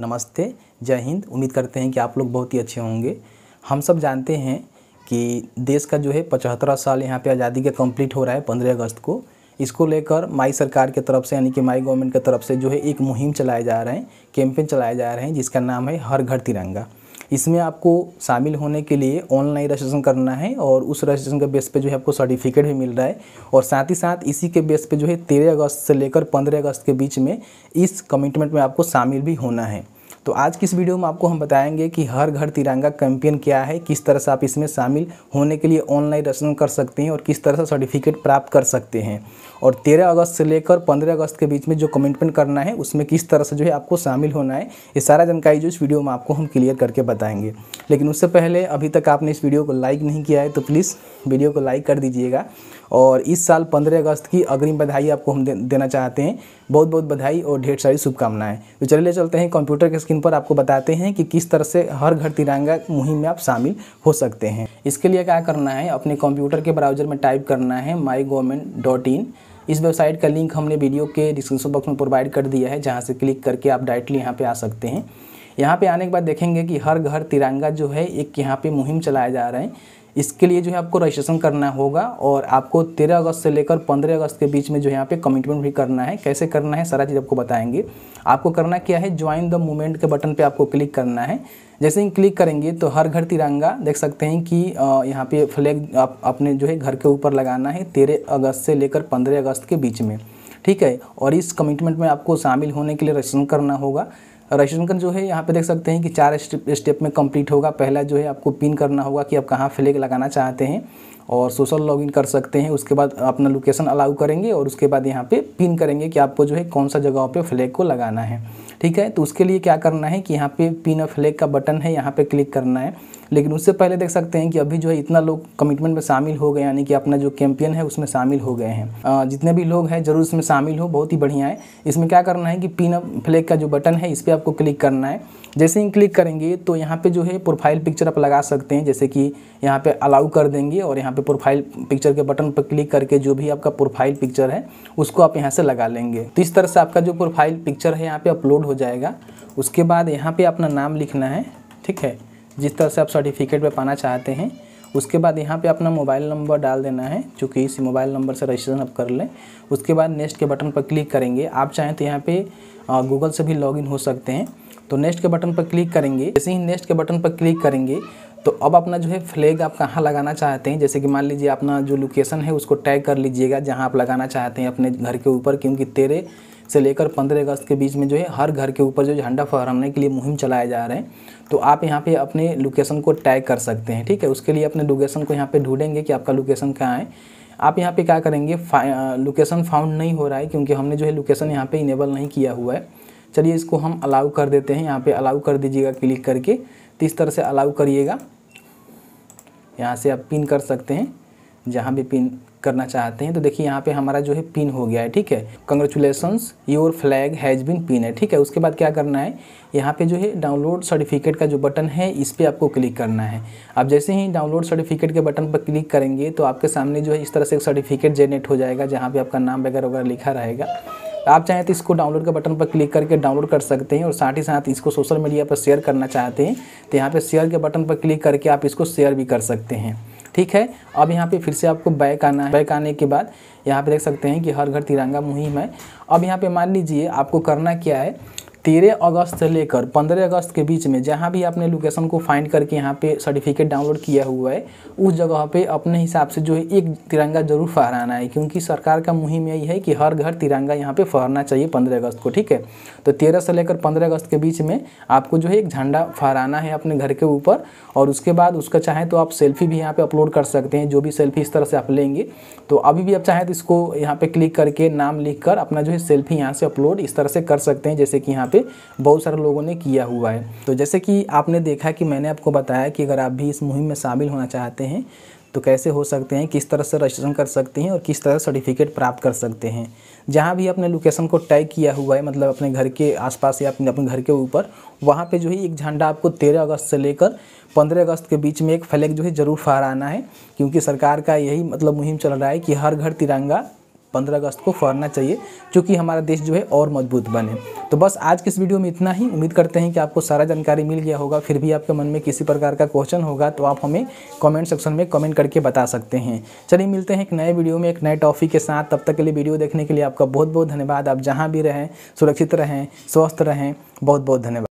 नमस्ते जय हिंद उम्मीद करते हैं कि आप लोग बहुत ही अच्छे होंगे हम सब जानते हैं कि देश का जो है पचहत्तर साल यहाँ पे आज़ादी का कंप्लीट हो रहा है पंद्रह अगस्त को इसको लेकर माई सरकार की तरफ से यानी कि माई गवर्नमेंट की तरफ से जो है एक मुहिम चलाए जा रहे हैं कैंपेन चलाए जा रहे हैं जिसका नाम है हर घर तिरंगा इसमें आपको शामिल होने के लिए ऑनलाइन रजिस्ट्रेशन करना है और उस रजिस्ट्रेशन के बेस पे जो है आपको सर्टिफिकेट भी मिल रहा है और साथ ही साथ इसी के बेस पे जो है तेरह अगस्त से लेकर पंद्रह अगस्त के बीच में इस कमिटमेंट में आपको शामिल भी होना है तो आज की इस वीडियो में आपको हम बताएंगे कि हर घर तिरंगा कैंपियन क्या है किस तरह से आप इसमें शामिल होने के लिए ऑनलाइन रजिस्ट्रेशन कर सकते हैं और किस तरह से सर्टिफिकेट प्राप्त कर सकते हैं और तेरह अगस्त से लेकर पंद्रह अगस्त के बीच में जो कमिटमेंट करना है उसमें किस तरह से जो है आपको शामिल होना है ये सारा जानकारी जो इस वीडियो में आपको हम क्लियर करके बताएंगे लेकिन उससे पहले अभी तक आपने इस वीडियो को लाइक नहीं किया है तो प्लीज़ वीडियो को लाइक कर दीजिएगा और इस साल पंद्रह अगस्त की अग्रिम बधाई आपको हम देना चाहते हैं बहुत बहुत बधाई और ढेर सारी शुभकामनाएं तो चलिए चलते हैं कंप्यूटर के स्क्रीन पर आपको बताते हैं कि किस तरह से हर घर तिरंगा मुहिम में आप शामिल हो सकते हैं इसके लिए क्या करना है अपने कंप्यूटर के ब्राउजर में टाइप करना है माई गवर्नमेंट डॉट इन इस वेबसाइट का लिंक हमने वीडियो के डिस्क्रिप्शन बॉक्स में प्रोवाइड कर दिया है जहाँ से क्लिक करके आप डायरेक्टली यहाँ पर आ सकते हैं यहाँ पर आने के बाद देखेंगे कि हर घर तिरंगा जो है एक यहाँ पे मुहिम चलाया जा रहा है इसके लिए जो है आपको रजिस्ट्रेशन करना होगा और आपको तेरह अगस्त से लेकर पंद्रह अगस्त के बीच में जो है यहाँ पे कमिटमेंट भी करना है कैसे करना है सारा चीज़ आपको बताएंगे आपको करना क्या है ज्वाइन द मूवमेंट के बटन पे आपको क्लिक करना है जैसे ही क्लिक करेंगे तो हर घर तिरंगा देख सकते हैं कि यहाँ पे फ्लैग आप अपने जो है घर के ऊपर लगाना है तेरह अगस्त से लेकर पंद्रह अगस्त के बीच में ठीक है और इस कमिटमेंट में आपको शामिल होने के लिए रजिस्ट्रेशन करना होगा रजिस्ट्रेशन जो है यहाँ पे देख सकते हैं कि चार स्टेप में कंप्लीट होगा पहला जो है आपको पिन करना होगा कि आप कहाँ फ्लैग लगाना चाहते हैं और सोशल लॉगिन कर सकते हैं उसके बाद अपना लोकेशन अलाउ करेंगे और उसके बाद यहाँ पे पिन करेंगे कि आपको जो है कौन सा जगह पे फ्लैग को लगाना है ठीक है तो उसके लिए क्या करना है कि यहाँ पे पिन और फ्लैग का बटन है यहाँ पे क्लिक करना है लेकिन उससे पहले देख सकते हैं कि अभी जो है इतना लोग कमिटमेंट में शामिल हो गए यानी कि अपना जो कैंपियन है उसमें शामिल हो गए हैं जितने भी लोग हैं जरूर इसमें शामिल हो बहुत ही बढ़िया है इसमें क्या करना है कि पिन फ्लैग का जो बटन है इस पर आपको क्लिक करना है जैसे ही क्लिक करेंगे तो यहाँ पर जो है प्रोफाइल पिक्चर आप लगा सकते हैं जैसे कि यहाँ पर अलाउ कर देंगे और यहाँ पर पे प्रोफाइल पिक्चर के बटन पर क्लिक करके जो भी आपका प्रोफाइल पिक्चर है उसको आप यहाँ से लगा लेंगे तो इस तरह से आपका जो प्रोफाइल पिक्चर है यहाँ पर अपलोड हो जाएगा उसके बाद यहाँ पर अपना नाम लिखना है ठीक है जिस तरह से आप सर्टिफिकेट पर पाना चाहते हैं उसके बाद यहाँ पे अपना मोबाइल नंबर डाल देना है चूँकि इस मोबाइल नंबर से रजिस्ट्रेशन आप कर लें उसके बाद नेक्स्ट के बटन पर क्लिक करेंगे आप चाहें तो यहाँ पे गूगल से भी लॉगिन हो सकते हैं तो नेक्स्ट के बटन पर क्लिक करेंगे जैसे ही नेक्स्ट के बटन पर क्लिक करेंगे तो अब अपना जो है फ्लैग आप कहाँ लगाना चाहते हैं जैसे कि मान लीजिए अपना जो लोकेशन है उसको टैग कर लीजिएगा जहाँ आप लगाना चाहते हैं अपने घर के ऊपर क्योंकि तेरह से लेकर पंद्रह अगस्त के बीच में जो है हर घर के ऊपर जो झंडा फहराने के लिए मुहिम चलाए जा रहे हैं तो आप यहाँ पे अपने लोकेशन को टैग कर सकते हैं ठीक है उसके लिए अपने लोकेशन को यहाँ पे ढूंढेंगे कि आपका लोकेशन कहाँ है आप यहाँ पे क्या करेंगे लोकेशन फाउंड नहीं हो रहा है क्योंकि हमने जो है लोकेशन यहाँ पर इनेबल नहीं किया हुआ है चलिए इसको हम अलाउ कर देते हैं यहाँ पर अलाउ कर दीजिएगा क्लिक करके तो इस तरह से अलाउ करिएगा यहाँ से आप पिन कर सकते हैं जहाँ भी पिन करना चाहते हैं तो देखिए यहाँ पे हमारा जो है पिन हो गया है ठीक है congratulations your flag has been pin है ठीक है उसके बाद क्या करना है यहाँ पे जो है डाउनलोड सर्टिफिकेट का जो बटन है इस पर आपको क्लिक करना है आप जैसे ही डाउनलोड सर्टिफिकेट के बटन पर क्लिक करेंगे तो आपके सामने जो है इस तरह से एक सर्टिफिकेट जनरेट हो जाएगा जहाँ पर आपका नाम वगैरह वगैरह लिखा रहेगा आप चाहें तो इसको डाउनलोड के बटन पर क्लिक करके डाउनलोड कर सकते हैं और साथ ही साथ इसको सोशल मीडिया पर शेयर करना चाहते हैं तो यहाँ पर शेयर के बटन पर क्लिक करके आप इसको शेयर भी कर सकते हैं ठीक है अब यहाँ पे फिर से आपको बैक आना है बैक आने के बाद यहाँ पे देख सकते हैं कि हर घर तिरंगा मुहिम है अब यहाँ पे मान लीजिए आपको करना क्या है तेरह अगस्त से लेकर पंद्रह अगस्त के बीच में जहाँ भी आपने लोकेशन को फाइंड करके यहाँ पे सर्टिफिकेट डाउनलोड किया हुआ है उस जगह पे अपने हिसाब से जो है एक तिरंगा जरूर फहराना है क्योंकि सरकार का मुहिम यही है कि हर घर तिरंगा यहाँ पे फहरना चाहिए पंद्रह अगस्त को ठीक है तो तेरह से लेकर पंद्रह अगस्त के बीच में आपको जो है एक झंडा फहराना है अपने घर के ऊपर और उसके बाद उसका चाहें तो आप सेल्फी भी यहाँ पर अपलोड कर सकते हैं जो भी सेल्फी इस तरह से आप लेंगे तो अभी भी आप चाहें तो इसको यहाँ पर क्लिक करके नाम लिख कर अपना जो है सेल्फी यहाँ से अपलोड इस तरह से कर सकते हैं जैसे कि यहाँ पे बहुत सारे लोगों ने किया हुआ है तो जैसे कि आपने देखा कि मैंने आपको बताया कि अगर आप भी इस मुहिम में शामिल होना चाहते हैं तो कैसे हो सकते हैं किस तरह से रजिस्ट्रेशन कर सकते हैं और किस तरह सर्टिफिकेट प्राप्त कर सकते हैं जहाँ भी अपने लोकेशन को टैग किया हुआ है मतलब अपने घर के आसपास या अपने अपने घर के ऊपर वहाँ पे जो है एक झंडा आपको तेरह अगस्त से लेकर पंद्रह अगस्त के बीच में एक फ्लैग जो है ज़रूर फहराना है क्योंकि सरकार का यही मतलब मुहिम चल रहा है कि हर घर तिरंगा पंद्रह अगस्त को फहरना चाहिए क्योंकि हमारा देश जो है और मजबूत बने तो बस आज के इस वीडियो में इतना ही उम्मीद करते हैं कि आपको सारा जानकारी मिल गया होगा फिर भी आपके मन में किसी प्रकार का क्वेश्चन होगा तो आप हमें कमेंट सेक्शन में कमेंट करके बता सकते हैं चलिए मिलते हैं एक नए वीडियो में एक नए टॉपिक के साथ तब तक के लिए वीडियो देखने के लिए आपका बहुत बहुत धन्यवाद आप जहाँ भी रहें सुरक्षित रहें स्वस्थ रहें बहुत बहुत धन्यवाद